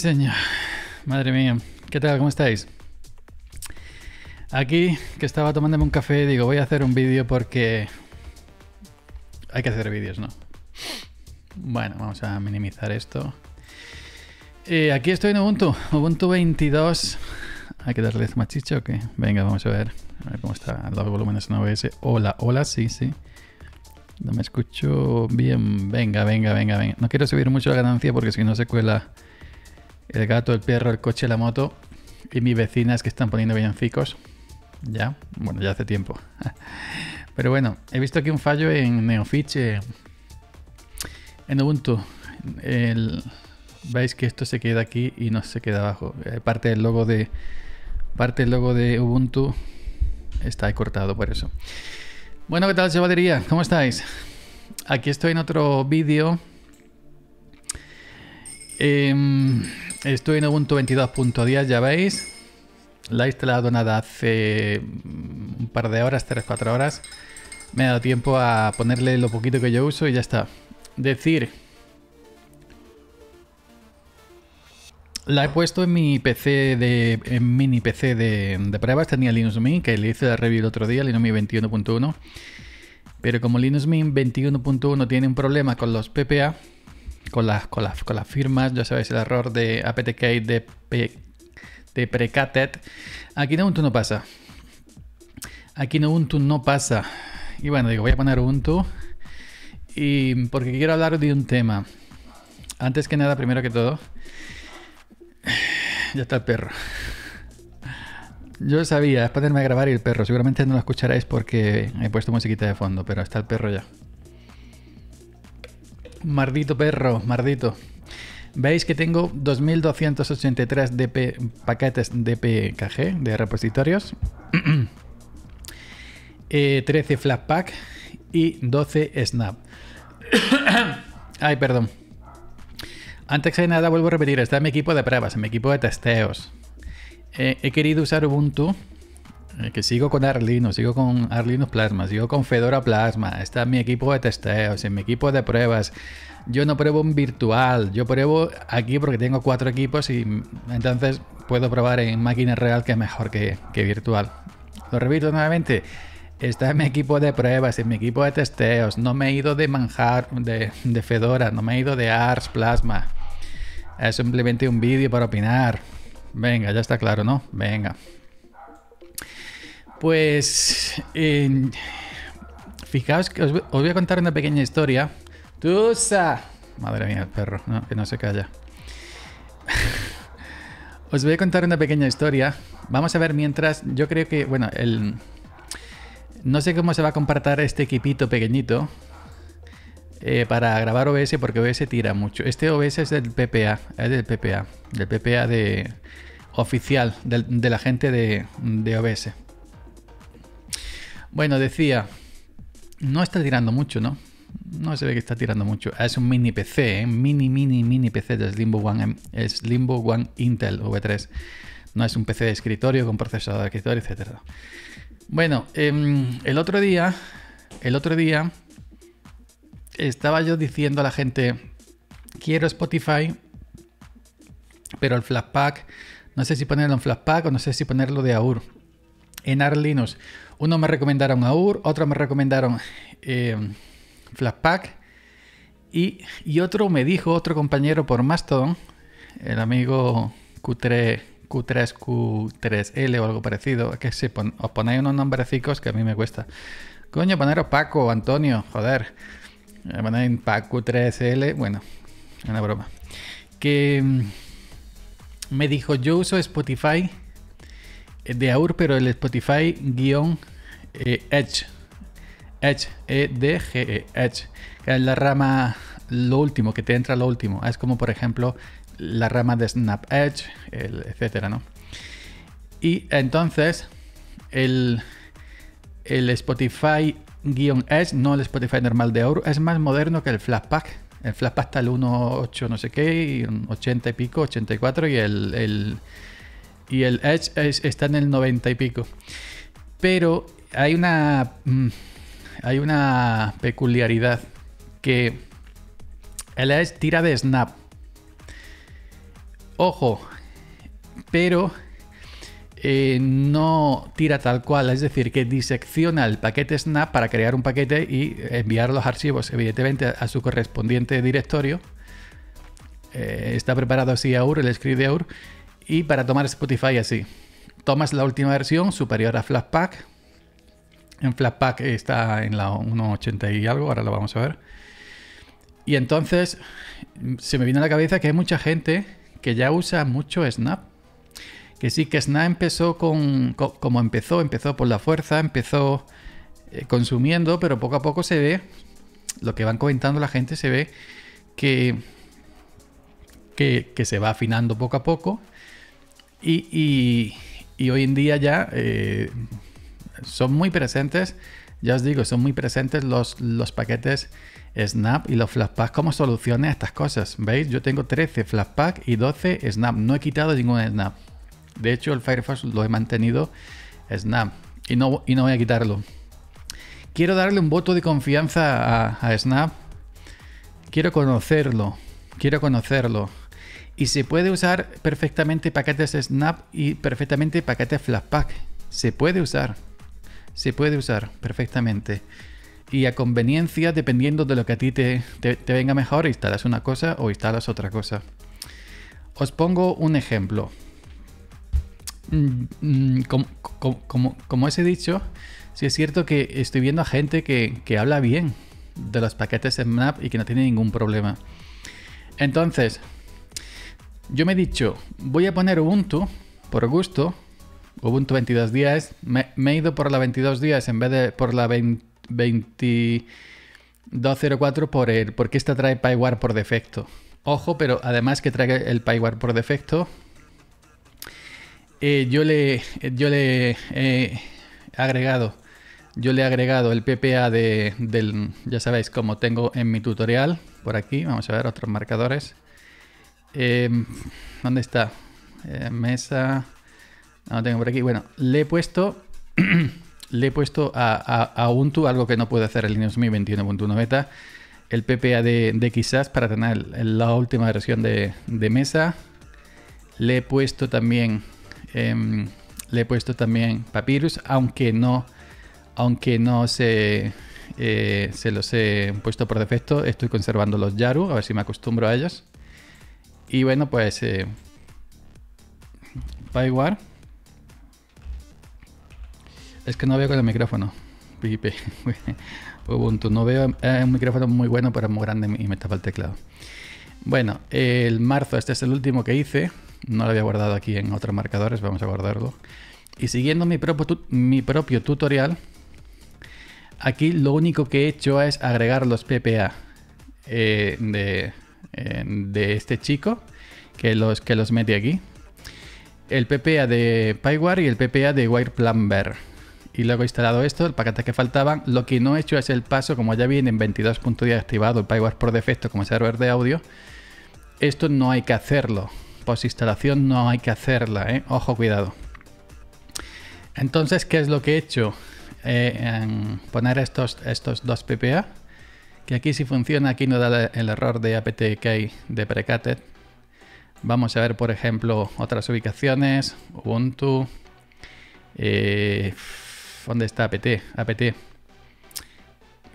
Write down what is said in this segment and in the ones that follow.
señor. Madre mía. ¿Qué tal? ¿Cómo estáis? Aquí, que estaba tomándome un café, digo, voy a hacer un vídeo porque... Hay que hacer vídeos, ¿no? Bueno, vamos a minimizar esto. Eh, aquí estoy en Ubuntu. Ubuntu 22. ¿Hay que darle machicho o qué? Venga, vamos a ver. A ver cómo está los volúmenes en OBS. Hola, hola, sí, sí. No me escucho bien. Venga, venga, venga, venga. No quiero subir mucho la ganancia porque si no se cuela el gato, el perro, el coche, la moto y mis vecinas que están poniendo villancicos. Ya, bueno, ya hace tiempo. Pero bueno, he visto aquí un fallo en Neofiche, en Ubuntu. veis que esto se queda aquí y no se queda abajo. Eh, parte del logo de, parte del logo de Ubuntu está cortado por eso. Bueno, ¿qué tal, chavalería? ¿Cómo estáis? Aquí estoy en otro vídeo. Em, Estoy en Ubuntu 22.10, ya veis. La he instalado nada hace mm, un par de horas, 3-4 horas. Me he dado tiempo a ponerle lo poquito que yo uso y ya está. Decir... La he puesto en mi PC de... mini PC de, de pruebas. Tenía Linux Mint, que le hice la review el otro día, Linux Mint 21.1. Pero como Linux Mint 21.1 tiene un problema con los PPA con las, con las, con las firmas, ya sabéis el error de APTK de, de precatet. Aquí Ubuntu no pasa. Aquí Ubuntu no pasa. Y bueno, digo, voy a poner Ubuntu y porque quiero hablar de un tema. Antes que nada, primero que todo, ya está el perro. Yo sabía, es ponerme a grabar y el perro. Seguramente no lo escucharéis porque he puesto musiquita de fondo, pero está el perro ya. Mardito perro, mardito. Veis que tengo 2283 DP, paquetes DPKG de repositorios, eh, 13 Flatpak y 12 Snap. Ay, perdón. Antes que nada, vuelvo a repetir, está en mi equipo de pruebas, en mi equipo de testeos. Eh, he querido usar Ubuntu eh, que sigo con Arlino, sigo con Arlino Plasma, sigo con Fedora Plasma, está mi equipo de testeos, en mi equipo de pruebas. Yo no pruebo en virtual, yo pruebo aquí porque tengo cuatro equipos y entonces puedo probar en máquina real que es mejor que, virtual. Lo repito nuevamente, está en mi equipo de pruebas, en mi equipo de testeos, no me he ido de manjar, de, de Fedora, no me he ido de Ars Plasma. Es simplemente un vídeo para opinar. Venga, ya está claro, ¿no? Venga. Pues. fijaos que os, voy a contar una pequeña historia. ¡Tusa! Madre mía, el perro, que no se calla. os voy a contar una pequeña historia. Vamos a ver mientras. Yo creo que, bueno, el. No sé cómo se va a compartir este equipito pequeñito eh, para grabar OBS porque OBS tira mucho. Este OBS es del PPA, es del PPA, del PPA de oficial, de la gente de OBS. Bueno, decía, no está tirando mucho, ¿no? No se ve que está tirando mucho. Ah, es un mini PC, ¿eh? mini, mini, mini PC de Slimbo One, es em, eh, Limbo One Intel V3. No es un PC de escritorio con procesador de escritorio, etc. Bueno, em, el otro día, el otro día estaba yo diciendo a la gente, quiero Spotify, pero el pack. no sé si ponerlo en pack o no sé si ponerlo de AUR en AR Linux uno me recomendaron AUR, otro me recomendaron eh, Flashpack y, y, otro me dijo, otro compañero por Mastodon, el amigo Q3, Q3, Q3L o algo parecido, que si os ponéis unos nombrecicos que a mí me cuesta. Coño, poneros Paco, Antonio, joder. Ponéis Paco 3L, bueno, una broma. Que mm, me dijo, yo uso Spotify de AUR, pero el Spotify guión eh, Edge. Edge, e, e Edge. Que es la rama, lo último, que te entra lo último. Es como, por ejemplo, la rama de Snap Edge, etcétera, ¿no? Y entonces, el, el Spotify guión Edge, no el Spotify normal de AUR, es más moderno que el pack El pack está el 1.8 no sé qué, y 80 y pico, 84, y el y el Edge está en el 90 y pico. Pero hay una, mm, hay una peculiaridad que el Edge tira de snap. Ojo, pero eh, no tira tal cual, es decir, que disecciona el paquete snap para crear un paquete y enviar los archivos, evidentemente, a su correspondiente directorio. Eh, está preparado así AUR, el script de AUR, y para tomar Spotify así, tomas la última versión superior a Flatpak. En Flatpak está en la 1.80 y algo, ahora lo vamos a ver. Y entonces se me vino a la cabeza que hay mucha gente que ya usa mucho Snap. Que sí, que Snap empezó con, como empezó, empezó por la fuerza, empezó eh, consumiendo, pero poco a poco se ve, lo que van comentando la gente se ve que, que se va afinando poco a poco y, hoy en día ya eh, son muy presentes, ya os digo, son muy presentes los, los paquetes Snap y los Flashpack como soluciones a estas cosas. ¿Veis? Yo tengo 13 Flashpack y 12 Snap. No he quitado ningún Snap. De hecho, el Firefox lo he mantenido Snap y no, y no voy a quitarlo. Quiero darle un voto de confianza a Snap. Quiero conocerlo. Quiero conocerlo. Y se puede usar perfectamente paquetes snap y perfectamente paquetes flashpack. Se puede usar. Se puede usar perfectamente. Y a conveniencia, dependiendo de lo que a ti te, venga mejor, instalas una cosa o instalas otra cosa. Os pongo un ejemplo. Mm, mm, como, os he dicho, sí es cierto que estoy viendo a gente que, que, habla bien de los paquetes Snap y que no tiene ningún problema. Entonces, yo me he dicho, voy a poner Ubuntu por gusto, Ubuntu 22 días, me, he ido por la 22 días en vez de por la 2204 por porque esta trae PyWare por defecto. Ojo, pero además que trae el PyWare por defecto, eh, yo le, yo le he agregado yo le he agregado el PPA de, del, ya sabéis, como tengo en mi tutorial, por aquí, vamos a ver otros marcadores. Em, ¿Dónde está? Eh, mesa. No ah, lo tengo por aquí. Bueno, le he puesto. le he puesto a, a, Ubuntu algo que no puede hacer el Linux Mi 21.1 beta. El PPA de, quizás para tener la última versión de, mesa. Le he puesto también. Em, le he puesto también Papyrus, aunque no. Aunque no se. Eh, se los he puesto por defecto. Estoy conservando los Yaru, a ver si me acostumbro a ellos. Y bueno, pues eh, Es que no veo con el micrófono. Ubuntu, no veo. Es eh, un micrófono muy bueno, pero es muy grande y me tapa el teclado. Bueno, el marzo, este es el último que hice. No lo había guardado aquí en otros marcadores, vamos a guardarlo. Y siguiendo mi propio, mi propio tutorial, aquí lo único que he hecho es agregar los PPA eh, de de este chico que los, que los mete aquí. El PPA de PyWire y el PPA de WirePlumber. Y luego he instalado esto, el paquete que faltaban. Lo que no he hecho es el paso, como ya viene en 22.10 activado el PyWire por defecto como server de audio. Esto no hay que hacerlo. Post instalación no hay que hacerla, ¿eh? ojo cuidado. Entonces, ¿qué es lo que he hecho? Eh, en poner estos, estos dos PPA que aquí sí funciona, aquí no da el error de apt-key de precated Vamos a ver, por ejemplo, otras ubicaciones, Ubuntu, eh, ¿dónde está apt? apt, etc,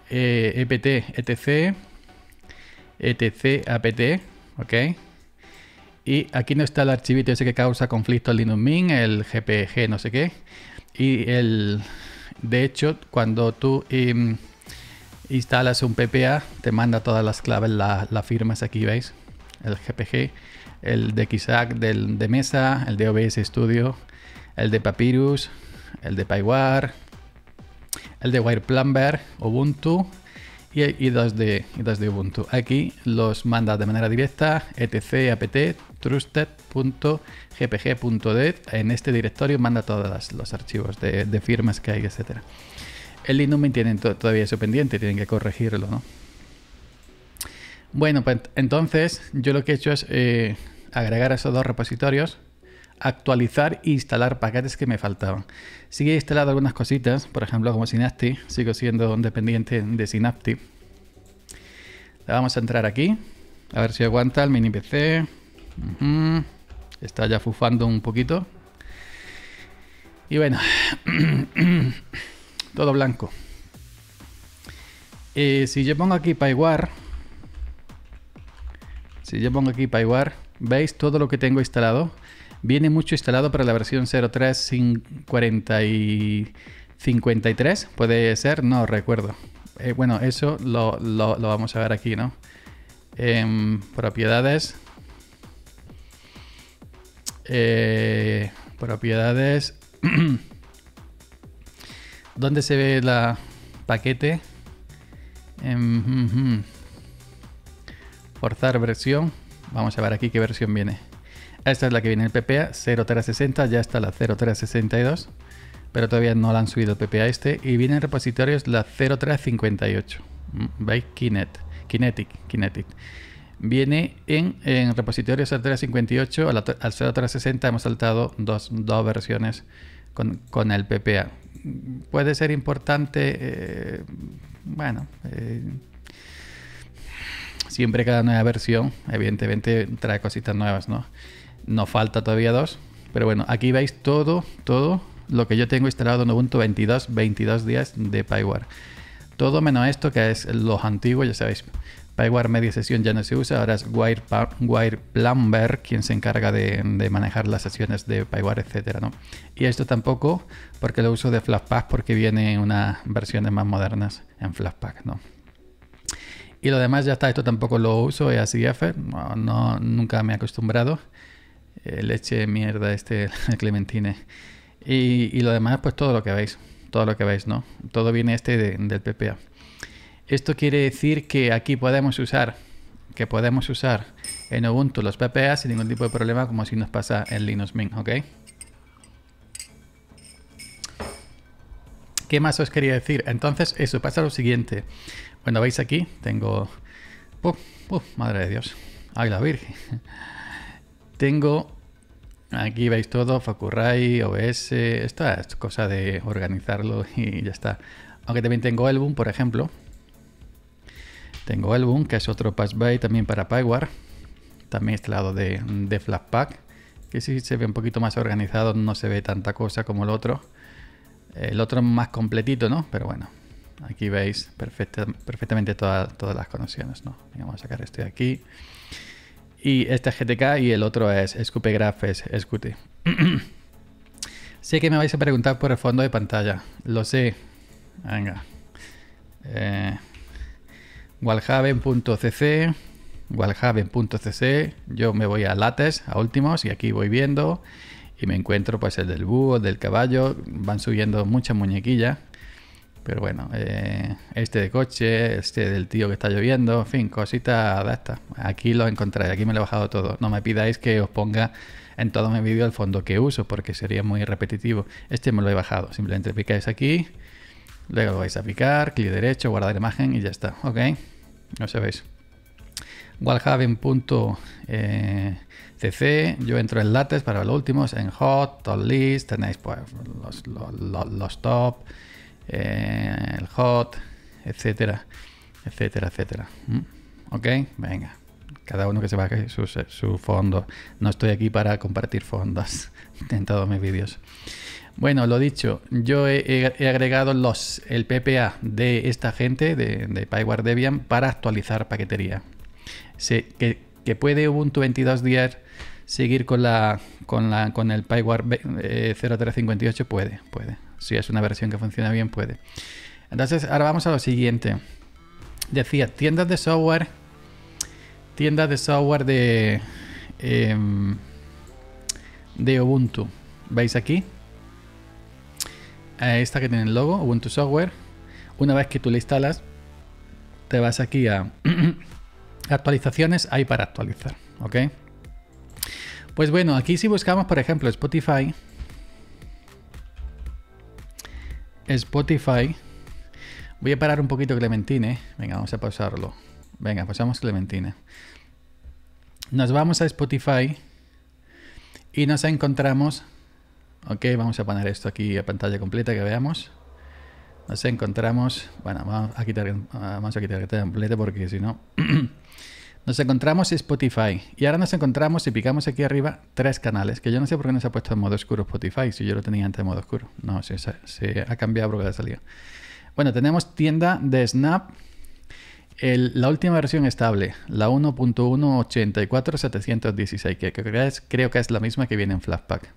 eh, e e etc, apt, ok. Y aquí no está el archivito ese que causa conflicto al Linux Mint, el gpg no sé qué. Y el, de hecho, cuando tú... Em, instalas un PPA, te manda todas las claves, las firmas aquí, ¿veis? El GPG, el de Kisak del de mesa, el de OBS Studio, el de Papyrus, el de PyWire, el de WirePlumber, Ubuntu y, y, dos de, Ubuntu. Aquí los manda de manera directa, etc, apt, trusted.gpg.dev. En este directorio manda todos los archivos de, de firmas que hay, etcétera el me tienen todavía eso pendiente, tienen que corregirlo, ¿no? Bueno, pues entonces yo lo que he hecho es eh, agregar a esos dos repositorios, actualizar e instalar paquetes que me faltaban. Sigue instalado algunas cositas, por ejemplo como Synaptic, sigo siendo dependiente de Synapti. Le vamos a entrar aquí, a ver si aguanta el mini PC. Está ya fufando un poquito. Y bueno, todo blanco. Eh, si yo pongo aquí Payware, si yo pongo aquí Payware, veis todo lo que tengo instalado. Viene mucho instalado para la versión 0353, puede ser, no recuerdo. Eh, bueno, eso lo, vamos a ver aquí, ¿no? Em, propiedades. Eh, propiedades. ¿Dónde se ve la paquete? Em, Forzar versión. Vamos a ver aquí qué versión viene. Esta es la que viene el PPA 0360, ya está la 0362, pero todavía no la han subido el PPA este. Y viene en repositorios la 0358. Mm, ¿Veis? Kinetic, Kinetic. Viene en, en repositorios 0358, al, 0360 hemos saltado dos, versiones con, con el PPA puede ser importante, eh, bueno, eh, siempre cada nueva versión, evidentemente, trae cositas nuevas, ¿no? Nos falta todavía dos, pero bueno, aquí veis todo, todo lo que yo tengo instalado en Ubuntu 22, 22 días de Pyware. Todo menos esto que es los antiguos, ya sabéis, PyWire media sesión ya no se usa, ahora es Wire, quien se encarga de, manejar las sesiones de PyWire, etcétera, ¿no? Y esto tampoco, porque lo uso de Flashpack, porque viene unas versiones más modernas en Flashpack, ¿no? Y lo demás ya está, esto tampoco lo uso, es así no, nunca me he acostumbrado. Eh, leche, mierda, este, clementine. Y, lo demás, pues todo lo que veis, todo lo que veis, ¿no? Todo viene este del PPA. Esto quiere decir que aquí podemos usar, que podemos usar en Ubuntu los PPA sin ningún tipo de problema como si nos pasa en Linux Mint, ¿ok? ¿Qué más os quería decir? Entonces, eso, pasa lo siguiente. Cuando veis aquí, tengo... madre de Dios. Ay, la Virgen. Tengo... Aquí veis todo, Fakurai, OBS, esta es cosa de organizarlo y ya está. Aunque también tengo Elbum, por ejemplo, tengo álbum que es otro pass-by también para Pywar. También este lado de, de pack Que si se ve un poquito más organizado, no se ve tanta cosa como el otro. El otro más completito, ¿no? Pero bueno, aquí veis perfectamente todas las conexiones, ¿no? Vamos a sacar esto de aquí. Y este es GTK y el otro es Scoop Scuti. sé que me vais a preguntar por el fondo de pantalla. Lo sé. Venga. Eh, Walhaven.cc, Walhaven.cc, yo me voy a lates, a últimos, y aquí voy viendo y me encuentro pues el del búho, el del caballo, van subiendo muchas muñequillas. Pero bueno, eh, este de coche, este del tío que está lloviendo, en fin, cositas de Aquí lo encontráis, aquí me lo he bajado todo. No me pidáis que os ponga en todo mi vídeo el fondo que uso, porque sería muy repetitivo. Este me lo he bajado, simplemente picáis aquí, luego lo vais a picar, clic derecho, guardar imagen y ya está, ¿ok? no sabéis. Eh, cc yo entro en látex para los últimos, en hot, all list, tenéis pues los, los, top, eh, el hot, etcétera, etcétera, etcétera. ¿Mm? ¿Ok? Venga, cada uno que se baje su, su fondo. No estoy aquí para compartir fondos en todos mis vídeos. Bueno, lo dicho, yo he, agregado los, el PPA de esta gente, de, de PyWare Debian, para actualizar paquetería. que, puede Ubuntu 22 días seguir con, la, con, el PyWare 0358, eh, puede, puede. Si es una versión que funciona bien, puede. Entonces, ahora vamos a lo siguiente. Decía, tiendas de software, tiendas de software de, em, de Ubuntu. ¿Veis aquí? esta que tiene el logo, Ubuntu Software. Una vez que tú la instalas, te vas aquí a actualizaciones, hay para actualizar, ¿ok? Pues bueno, aquí si buscamos, por ejemplo, Spotify, Spotify, voy a parar un poquito Clementine, venga, vamos a pausarlo, venga, pasamos Clementine. Nos vamos a Spotify y nos encontramos Ok, vamos a poner esto aquí a pantalla completa que veamos. Nos encontramos, bueno, vamos a quitar, vamos a quitar la completa porque si no... nos encontramos Spotify y ahora nos encontramos, si picamos aquí arriba, tres canales, que yo no sé por qué no se ha puesto en modo oscuro Spotify, si yo lo tenía antes en modo oscuro. No, se, ha cambiado porque ha salido. Bueno, tenemos tienda de Snap, la última versión estable, la 1.1.84.716, que creo que, es, creo que es la misma que viene en Flashpack.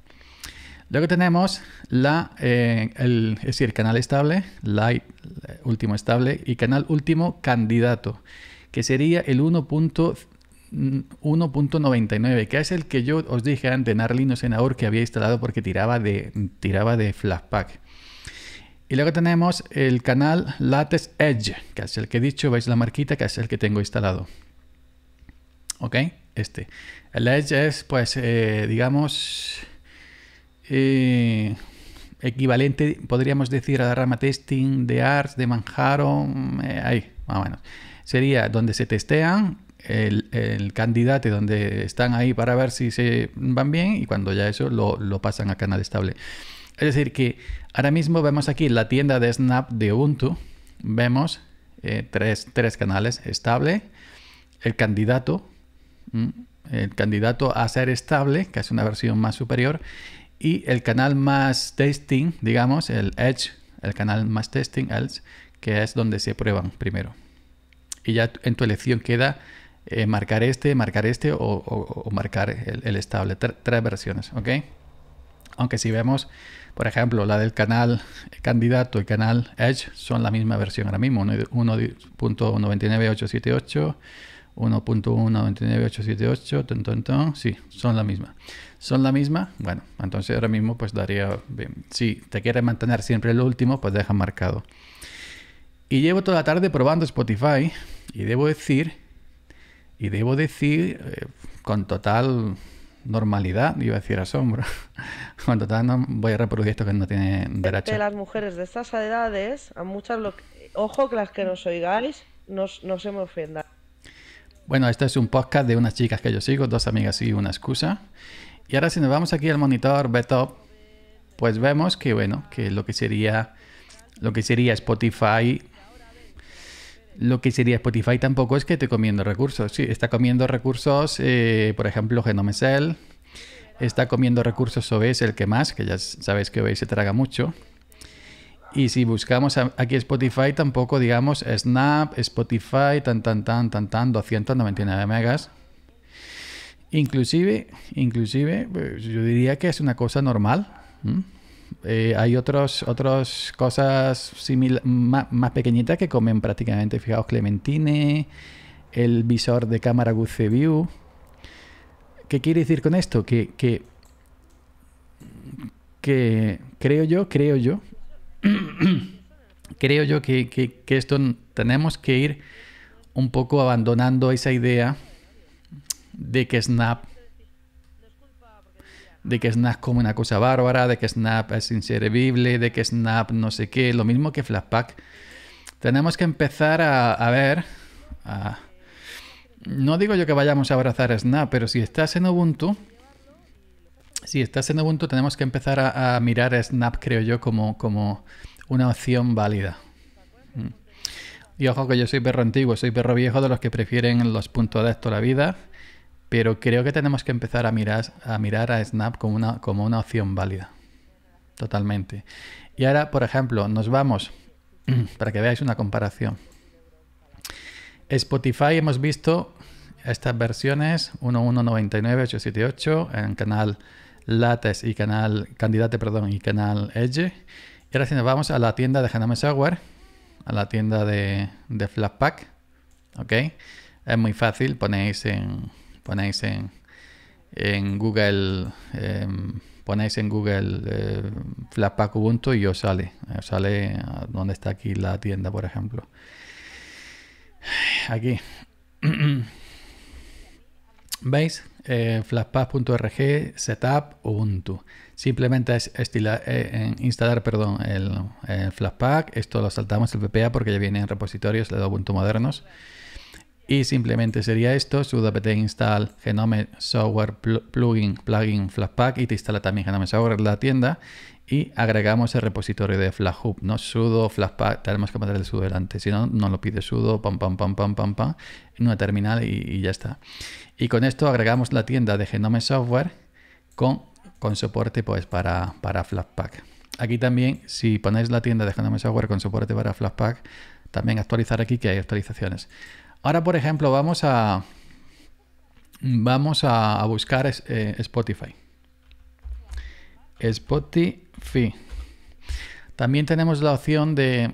Luego tenemos la, eh, el, es decir, canal estable, light eh, último estable y canal último candidato, que sería el 1.99, mm, que es el que yo os dije antes en Arlino Senador que había instalado porque tiraba de, tiraba de Flashpack. Y luego tenemos el canal Latest Edge, que es el que he dicho, veis la marquita, que es el que tengo instalado. ¿Ok? Este. El Edge es, pues, eh, digamos eh, equivalente, podríamos decir, a la rama testing de ARS, de Manjaro, eh, ahí, más o menos. Sería donde se testean el, el, candidato donde están ahí para ver si se van bien y cuando ya eso lo, pasan a canal estable. Es decir, que ahora mismo vemos aquí la tienda de Snap de Ubuntu, vemos eh, tres, tres, canales, estable, el candidato, el candidato a ser estable, que es una versión más superior, y el canal más testing, digamos, el Edge, el canal más testing, Else, que es donde se prueban primero. Y ya en tu elección queda eh, marcar este, marcar este o, marcar el, estable. tres versiones, ¿ok? Aunque si vemos, por ejemplo, la del canal candidato y canal Edge son la misma versión ahora mismo, 1.99878. 1.199878, ton, ton, ton. Sí, son la misma. Son la misma. Bueno, entonces ahora mismo pues daría... Bien. Si te quieres mantener siempre el último, pues deja marcado. Y llevo toda la tarde probando Spotify y debo decir, y debo decir eh, con total normalidad, iba a decir asombro, con total no, voy a reproducir esto que no tiene derecho. De las mujeres de estas edades, a muchas, ojo que las que nos oigáis, nos nos hemos me bueno, este es un podcast de unas chicas que yo sigo, dos amigas y una excusa. Y ahora si nos vamos aquí al monitor top pues vemos que bueno, que lo que sería lo que sería Spotify lo que sería Spotify tampoco es que te comiendo recursos. Sí, está comiendo recursos, eh, por ejemplo, Genome Está comiendo recursos OBS, el que más, que ya sabes que se traga mucho y si buscamos aquí Spotify, tampoco digamos Snap, Spotify, tan, tan, tan, tan, tan, 299 megas. Inclusive, inclusive, pues, yo diría que es una cosa normal. Eh, hay otros, otras cosas más, más pequeñitas que comen prácticamente, fijaos, Clementine, el visor de cámara Good View. ¿Qué quiere decir con esto? Que, que, que creo yo, creo yo, creo yo que, esto tenemos que ir un poco abandonando esa idea de que Snap de que Snap como una cosa bárbara, de que Snap es inservible, de que Snap no sé qué, lo mismo que Flashback. Tenemos que empezar a, ver, no digo yo que vayamos a abrazar Snap, pero si estás en Ubuntu, si estás en Ubuntu tenemos que empezar a, mirar a Snap, creo yo, como, como una opción válida. Mm. Y ojo que yo soy perro antiguo, soy perro viejo de los que prefieren los puntos de toda la vida, pero creo que tenemos que empezar a mirar a, mirar a Snap como una, como una opción válida. Totalmente. Y ahora, por ejemplo, nos vamos, para que veáis una comparación. Spotify hemos visto estas versiones 1199878 en canal lates y canal Candidate, perdón, y canal Edge. Y ahora si nos vamos a la tienda de Haname Software, a la tienda de, Flashpack, ¿ok? Es muy fácil, ponéis en, ponéis en, Google, eh, ponéis en Google eh, FlashPack Ubuntu y os sale, os sale donde está aquí la tienda, por ejemplo. Aquí. ¿Veis? Eh, Setup, Ubuntu. Simplemente es eh, instalar perdón, el, el, Flatpak. Esto lo saltamos el PPA porque ya viene en repositorios de Ubuntu modernos. Y simplemente sería esto, sudo apt install genome software plugin, plugin Flatpak y te instala también genome software la tienda y agregamos el repositorio de FlatHub, no sudo Flatpak, tenemos que meter el sudo delante, si no, no lo pide sudo, pam, pam, pam, pam, pam, en una terminal y, y ya está. Y con esto agregamos la tienda de genome software con con soporte pues para, para Flatpak. Aquí también, si ponéis la tienda de Software con soporte para Flatpak, también actualizar aquí que hay actualizaciones. Ahora, por ejemplo, vamos a, vamos a, buscar eh, Spotify. Spotify. También tenemos la opción de,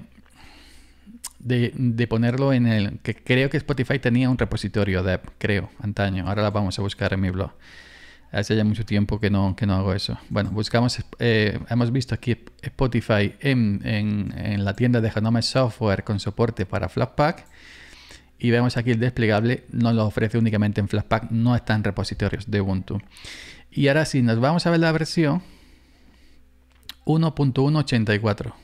de, ponerlo en el... que Creo que Spotify tenía un repositorio de app, creo, antaño. Ahora la vamos a buscar en mi blog. Hace ya mucho tiempo que no, hago eso. Bueno, buscamos, eh, hemos visto aquí Spotify en, la tienda de Genome Software con soporte para Flatpak. Y vemos aquí el desplegable, No lo ofrece únicamente en Flatpak, no está en repositorios de Ubuntu. Y ahora sí, nos vamos a ver la versión 1.184.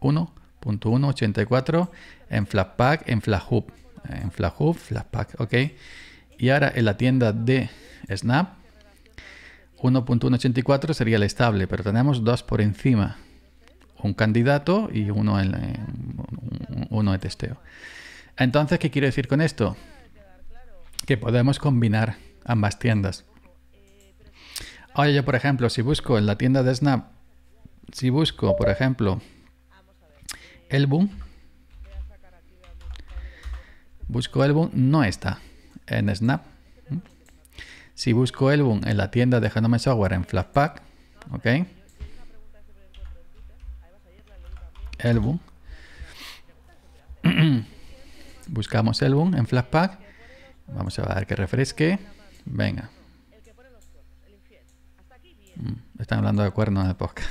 1.184 en Flatpak, en FlatHub. En FlatHub, Flatpak, ok. Y ahora en la tienda de Snap 1.184 sería el estable, pero tenemos dos por encima. Un candidato y uno, en, uno de testeo. Entonces, ¿qué quiero decir con esto? Que podemos combinar ambas tiendas. Ahora yo, por ejemplo, si busco en la tienda de Snap, si busco, por ejemplo, boom, busco boom, no está en Snap. Si busco elbum en la tienda de Software en Flashpack, ¿ok? Elbum. Buscamos elbum en Flashpack, Vamos a dar que refresque. Venga. Mm, están hablando de cuernos de podcast.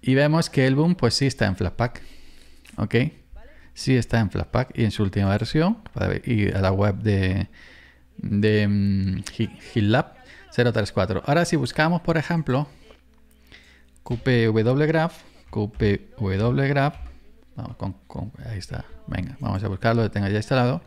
Y vemos que elbum pues sí está en Flashpack, ¿Ok? Sí está en Flashpack y en su última versión. Y a la web de de GitLab mm, 034. Ahora si buscamos, por ejemplo, qpwgraph, qpwgraph, vamos con, ahí está, venga, vamos a buscarlo, lo tenga ya instalado.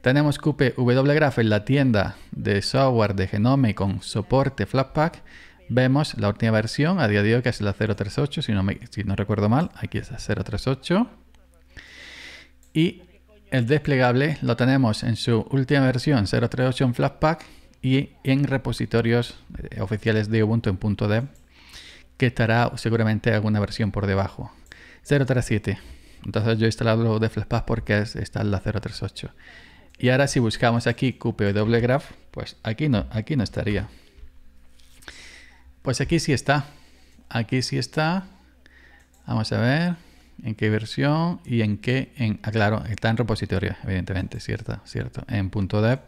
Tenemos qpwgraph en la tienda de software de Genome con soporte Flatpak. Vemos la última versión a día de hoy que es la 038, si no, si no recuerdo mal, aquí es la 038. Y el desplegable lo tenemos en su última versión 0.3.8 en Flashpack y en repositorios eh, oficiales de Ubuntu en .dev que estará seguramente alguna versión por debajo. 0.3.7. Entonces yo he instalado de Flashpack porque está en la 0.3.8. Y ahora si buscamos aquí QPW Graph, pues aquí no, aquí no estaría. Pues aquí sí está. Aquí sí está. Vamos a ver en qué versión y en qué, en, ah, claro, está en repositorio, evidentemente, cierto, cierto, en punto .dev,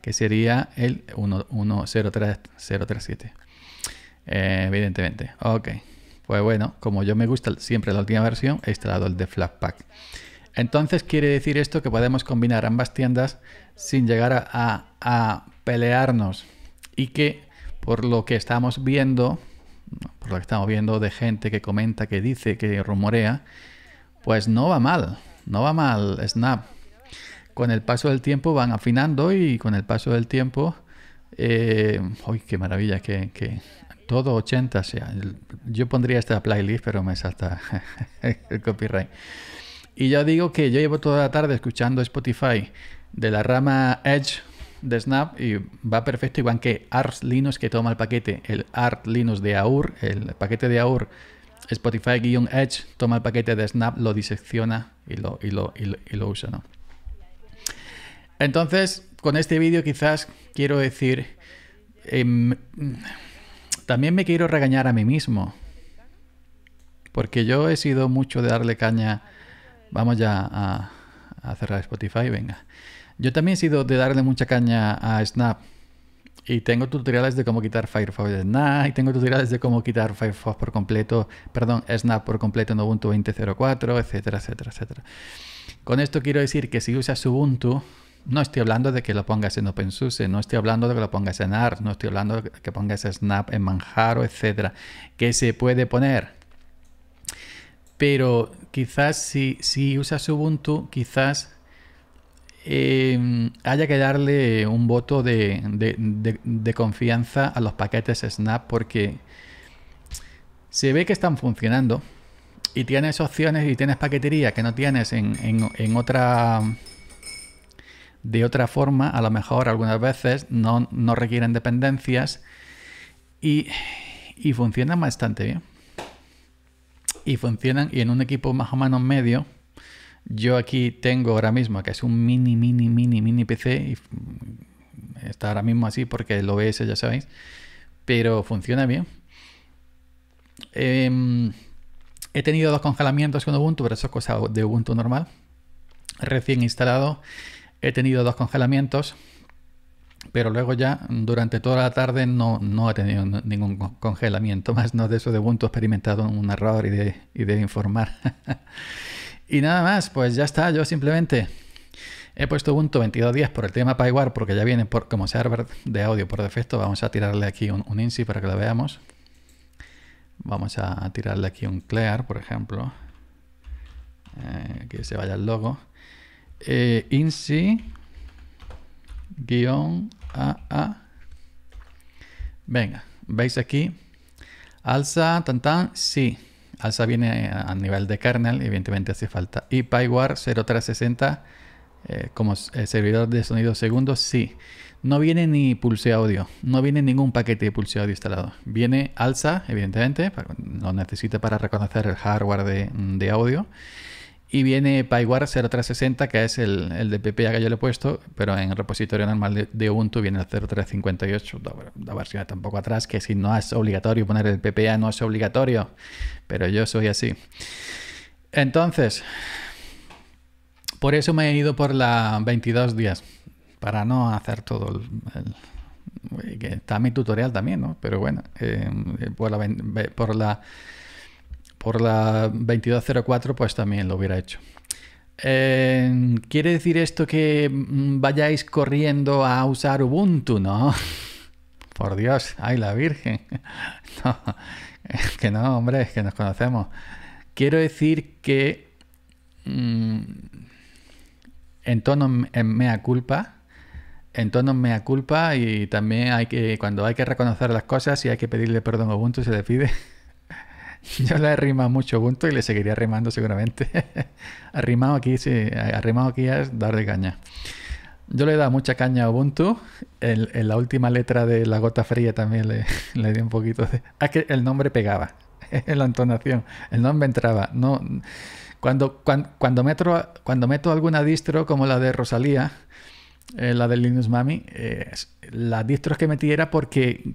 que sería el 1.03037, eh, evidentemente, ok, pues bueno, como yo me gusta siempre la última versión, he instalado el de Flatpak. Entonces quiere decir esto que podemos combinar ambas tiendas sin llegar a pelearnos y que por lo que estamos viendo, por lo que estamos viendo de gente que comenta, que dice, que rumorea, pues no va mal, no va mal Snap. Con el paso del tiempo van afinando y con el paso del tiempo... Eh, ¡Uy, qué maravilla! Que, todo 80 sea. Yo pondría esta playlist, pero me salta el copyright. Y ya digo que yo llevo toda la tarde escuchando Spotify de la rama Edge de Snap y va perfecto, igual que ART Linux que toma el paquete, el ART Linux de AUR, el paquete de AUR Spotify-Edge toma el paquete de Snap, lo disecciona y lo, y lo, usa. ¿no? Entonces, con este vídeo quizás quiero decir, em, también me quiero regañar a mí mismo, porque yo he sido mucho de darle caña, vamos ya a, a cerrar Spotify, venga. Yo también he sido de darle mucha caña a Snap y tengo tutoriales de cómo quitar Firefox de Snap, tengo tutoriales de cómo quitar Firefox por completo, perdón, Snap por completo en Ubuntu 20.04, etcétera, etcétera, etcétera. Con esto quiero decir que si usas Ubuntu, no estoy hablando de que lo pongas en OpenSUSE, no estoy hablando de que lo pongas en ART, no estoy hablando de que pongas Snap en Manjaro, etcétera, que se puede poner. Pero quizás si, si usas Ubuntu, quizás Em, haya que darle un voto de, confianza a los paquetes Snap porque se ve que están funcionando y tienes opciones y tienes paquetería que no tienes en, otra de otra forma, a lo mejor algunas veces no, requieren dependencias y, y funcionan bastante bien. Y funcionan y en un equipo más o menos medio yo aquí tengo ahora mismo, que es un mini, mini, mini, mini PC, y está ahora mismo así porque el OBS ya sabéis, pero funciona bien. Em, he tenido dos congelamientos con Ubuntu, pero eso es cosa de Ubuntu normal. Recién instalado, he tenido dos congelamientos, pero luego ya durante toda la tarde no, no he tenido ningún congelamiento, más no de eso de Ubuntu experimentado un error y de, y de informar. Y nada más, pues ya está, yo simplemente he puesto Ubuntu 22.10 por el tema PyWare porque ya viene por, como server de audio por defecto. Vamos a tirarle aquí un, INSI para que lo veamos. Vamos a tirarle aquí un clear, por ejemplo. Eh, que se vaya el logo. Eh, INSI guión AA. Venga, veis aquí. Alza, tan tan, sí. ALSA viene a nivel de kernel, evidentemente hace falta. Y Pywar 0360 eh, como eh, servidor de sonido segundo, sí. No viene ni Pulse Audio, no viene ningún paquete de Pulse Audio instalado. Viene Alza, evidentemente, lo necesita para reconocer el hardware de audio. Y viene PyWare 0360, que es el, de PPA que yo le he puesto, pero en el repositorio normal de, Ubuntu viene el 0358, la versión tampoco atrás, que si no es obligatorio poner el PPA, no es obligatorio, pero yo soy así. Entonces, por eso me he ido por la 22 días, para no hacer todo el... que está mi tutorial también, ¿no? Pero bueno, eh, eh, Por la por la 2204 pues también lo hubiera hecho. Eh, ¿Quiere decir esto que mm, vayáis corriendo a usar Ubuntu, no? Por Dios, ay la Virgen. No, es que no, hombre, es que nos conocemos. Quiero decir que mm, en tono en mea culpa, en tono mea culpa y también hay que cuando hay que reconocer las cosas y hay que pedirle perdón a Ubuntu se le pide. Yo le he mucho Ubuntu y le seguiría rimando seguramente. arrimado aquí, sí, arrimado aquí es dar de caña. Yo le he dado mucha caña a Ubuntu. en la última letra de La Gota Fría también le, le di un poquito de. Ah, que el nombre pegaba. en la entonación. El nombre entraba. No. Cuando, cuando, meto, cuando meto alguna distro como la de Rosalía, eh, la de Linux Mami, eh, las distros que metí era porque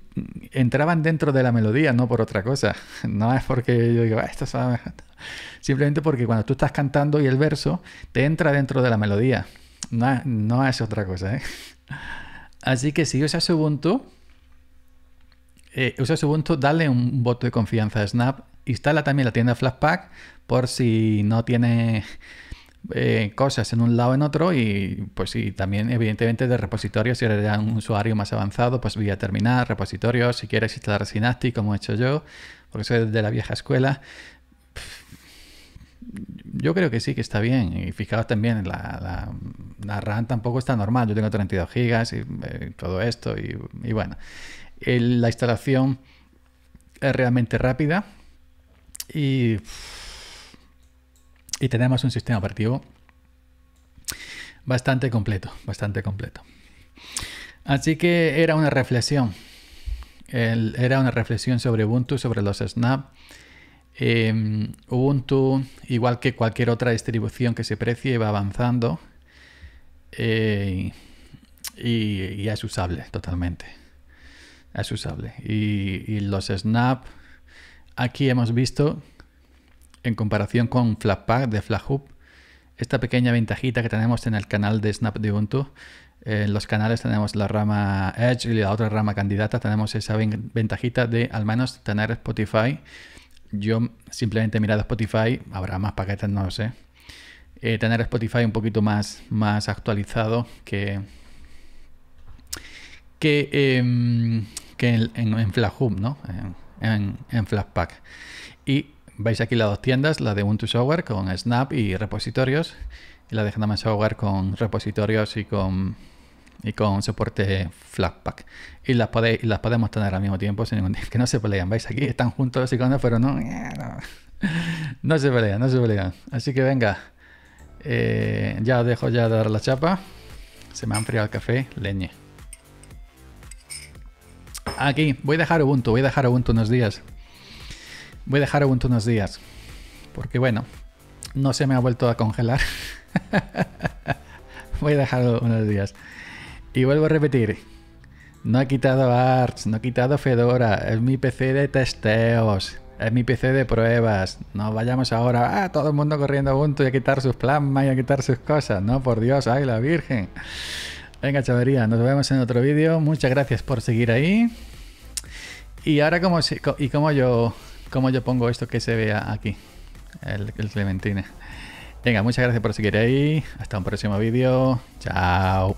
entraban dentro de la melodía, no por otra cosa. No es porque yo digo, ah, esto sabe. Simplemente porque cuando tú estás cantando y el verso, te entra dentro de la melodía. No, es otra cosa. ¿eh? Así que si usas Ubuntu, usa Ubuntu, dale un voto de confianza a Snap. Instala también la tienda Flashpack por si no tiene eh, cosas en un lado en otro y pues sí, también evidentemente de repositorios, si eres un usuario más avanzado, pues voy a terminar repositorios, si quieres instalar Synaptic como he hecho yo, porque soy de la vieja escuela. Yo creo que sí, que está bien. Y fijaos también, la, la, RAM tampoco está normal. Yo tengo 32 gigas y eh, todo esto. Y, bueno, la instalación es realmente rápida. Y y tenemos un sistema operativo bastante completo, bastante completo. Así que era una reflexión. era una reflexión sobre Ubuntu, sobre los Snap. Em, Ubuntu, igual que cualquier otra distribución que se precie, va avanzando eh, y, es usable totalmente. Es usable. Y, y los Snap, aquí hemos visto en comparación con Flatpak de FlatHub, esta pequeña ventajita que tenemos en el canal de Snap de Ubuntu, en los canales tenemos la rama Edge y la otra rama candidata, tenemos esa ventajita de al menos tener Spotify. Yo simplemente he mirado Spotify, habrá más paquetes, no lo sé. Eh, tener Spotify un poquito más, más actualizado que, que, em, en, en, ¿no? En, en, en Flatpak. Y Veis aquí las dos tiendas, la de Ubuntu Software con Snap y repositorios, y la de Genome Software con repositorios y con, y con soporte Flatpak. Y las, podéis, las podemos tener al mismo tiempo sin ningún que no se pelean. Veis aquí, están juntos los iconos, pero no, no, se pelean, no se pelean. Así que venga, eh, ya dejo ya dar la chapa. Se me ha enfriado el café, leñe. Aquí, voy a dejar Ubuntu, voy a dejar Ubuntu unos días Voy a dejar Ubuntu unos días. Porque bueno, no se me ha vuelto a congelar. Voy a dejarlo unos días. Y vuelvo a repetir. No ha quitado Arts no ha quitado Fedora. Es mi PC de testeos. Es mi PC de pruebas. No vayamos ahora, a ah, todo el mundo corriendo a Ubuntu y a quitar sus plasmas y a quitar sus cosas. No, por Dios, ay, la Virgen. Venga, chavería, nos vemos en otro vídeo. Muchas gracias por seguir ahí. Y ahora, como, y como yo ¿Cómo yo pongo esto que se vea aquí? El, el Clementina. Venga, muchas gracias por seguir ahí. Hasta un próximo vídeo. Chao.